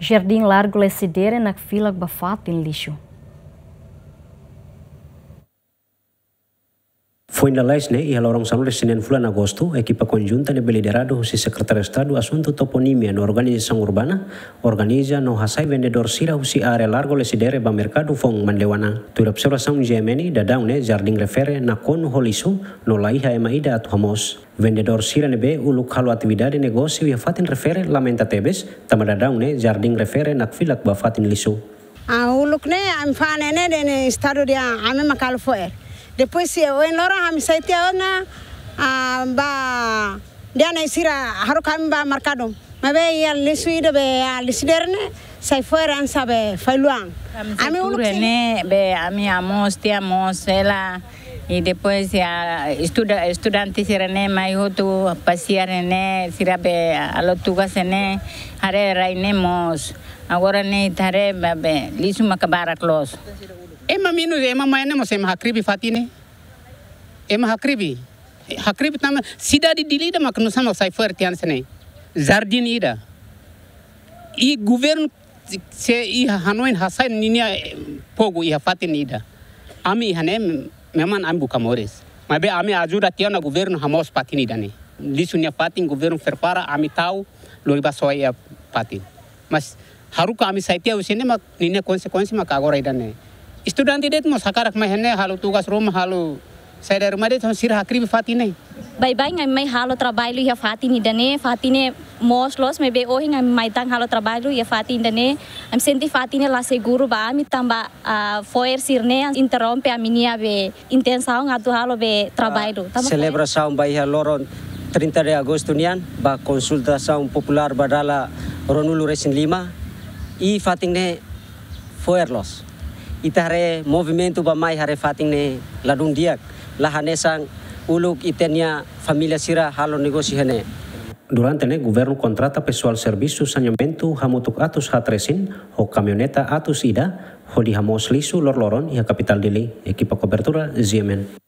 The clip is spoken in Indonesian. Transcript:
Jardim Largo Lesideira na fila Bafato em lixo. Foi na lais né, e a elaboração de Fulan Agosto, a equipa conjunta de liderado si Secretário de Estado assunto toponímia na organização urbana, organiza no hasai vendedor sira si área largo lesidere ba mercado fong mandewana. Tura observação gemeni da down Jarding jardim refere na con holiso no laiha emaida atu hamos. Vendedor sira nebe uluk halu atividade negosi, e fatin refere lamenta tebes, tamadadão né, jardim refere na filak ba fatin lisu. A ah, uluk né, am fane né, estado de ame makalo foer. Después si en lorong ham a ba ana isira harukam ba markadom. Mabe ya lisuida be lisiderne sai fueran sabe failuan. Ami rene be ami amos ti amos ela y después ya estuda estudiantes irene maiho tu pasiarene sirabe alotugas ene are rainemos agora ne tare babe lisu makabarak los. Ema minu ema maene mo sema hakribi fatine. Ema hakribi. Hakribi tama sida di dilida maknu sama saifer tian sene. Zardin ida. I govern se i hanoin hasain ninia pogo i fatin ida. Ami hane memang ami buka mores. be ami ajura tiana govern hamos patin ida ne. Lisunia fatin govern ferpara ami tahu basoi soya patin. Mas haruka ami saitia usine mak ninia konsekuensi mak agora ida ne. Student itu mau sakarak mahenne halu tugas rumah halu saya dari rumah dia sir hakri akri fatine bye bye ngai mai terbaik lu ya fatine dane fatine mos los me be ohi ngai mai tang halo trabalho ya fatine dane am senti fatine la guru ba mi tamba uh, foer sirne interrompe aminia be intenção ngatu halu be trabalho uh, celebração bai loron 30 de agosto nian ba consultação popular badala ronulu resin lima I fatine foer los Itare, hare movimento ba mai hare fating ne ladung diak lahane sang uluk itenia familia sira halo negosi hane Durante ne governo contrata pessoal serviço saneamento hamutuk atus hatresin ho camioneta atus ida ho di hamos lisu lor loron ia capital dili ekipa cobertura Ziemen.